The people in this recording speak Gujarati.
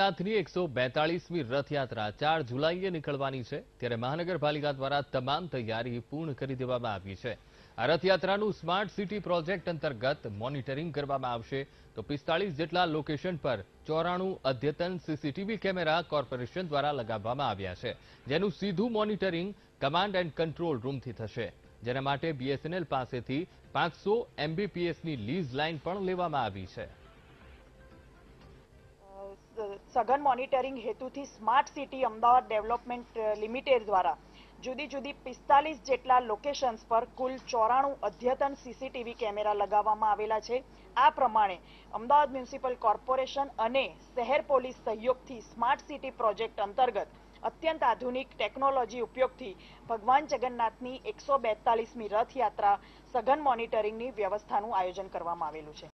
રથયાત્રી એકસો બેતાળીસમી રથયાત્રા ચાર જુલાઈએ નીકળવાની છે ત્યારે મહાનગરપાલિકા દ્વારા તમામ તૈયારી પૂર્ણ કરી દેવામાં આવી છે આ રથયાત્રાનું સ્માર્ટ સિટી પ્રોજેક્ટ અંતર્ગત મોનિટરિંગ કરવામાં આવશે તો પિસ્તાળીસ જેટલા લોકેશન પર ચોરાણું અદ્યતન સીસીટીવી કેમેરા કોર્પોરેશન દ્વારા લગાવવામાં આવ્યા છે જેનું સીધું મોનિટરિંગ કમાન્ડ એન્ડ કંટ્રોલ રૂમથી થશે જેના માટે બીએસએનએલ પાસેથી પાંચસો એમબીપીએસની લીઝ લાઇન પણ લેવામાં આવી છે સઘન મોનિટરિંગ હેતુથી smart city Ahmedabad development limited દ્વારા જુદી જુદી પિસ્તાલીસ જેટલા લોકેશન્સ પર કુલ ચોરાણું અદ્યતન સીસીટીવી કેમેરા લગાવવામાં આવેલા છે આ પ્રમાણે અમદાવાદ મ્યુનિસિપલ કોર્પોરેશન અને શહેર પોલીસ સહયોગથી સ્માર્ટ સિટી પ્રોજેક્ટ અંતર્ગત અત્યંત આધુનિક ટેકનોલોજી ઉપયોગથી ભગવાન જગન્નાથની એકસો બેતાલીસમી રથયાત્રા સઘન મોનિટરિંગની વ્યવસ્થાનું આયોજન કરવામાં આવેલું છે